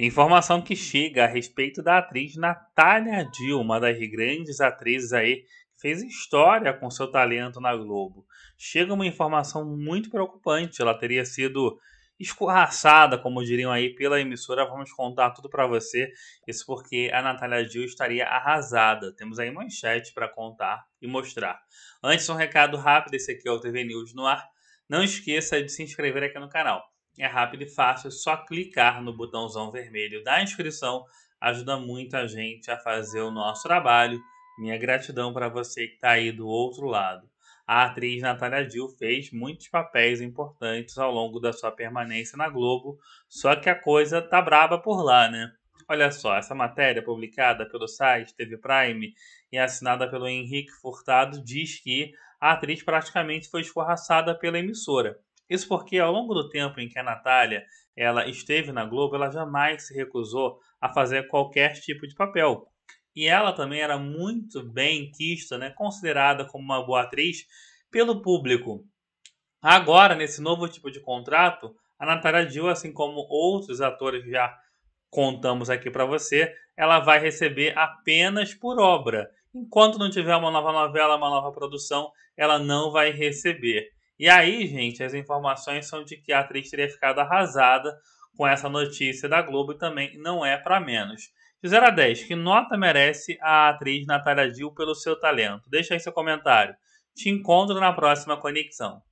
Informação que chega a respeito da atriz Natália Dill, uma das grandes atrizes aí que fez história com seu talento na Globo. Chega uma informação muito preocupante, ela teria sido escorraçada, como diriam aí pela emissora. Vamos contar tudo para você, isso porque a Natália Dill estaria arrasada. Temos aí manchete para contar e mostrar. Antes um recado rápido, esse aqui é o TV News no ar. Não esqueça de se inscrever aqui no canal é rápido e fácil, é só clicar no botãozão vermelho da inscrição, ajuda muito a gente a fazer o nosso trabalho. Minha gratidão para você que está aí do outro lado. A atriz Natália Dill fez muitos papéis importantes ao longo da sua permanência na Globo, só que a coisa tá braba por lá, né? Olha só, essa matéria publicada pelo site TV Prime e assinada pelo Henrique Furtado diz que a atriz praticamente foi escorraçada pela emissora. Isso porque ao longo do tempo em que a Natália ela esteve na Globo, ela jamais se recusou a fazer qualquer tipo de papel. E ela também era muito bem quista, né, considerada como uma boa atriz pelo público. Agora, nesse novo tipo de contrato, a Natália Dill, assim como outros atores já contamos aqui para você, ela vai receber apenas por obra. Enquanto não tiver uma nova novela, uma nova produção, ela não vai receber. E aí, gente, as informações são de que a atriz teria ficado arrasada com essa notícia da Globo e também não é para menos. De 0 a 10, que nota merece a atriz Natália Dill pelo seu talento? Deixa aí seu comentário. Te encontro na próxima conexão.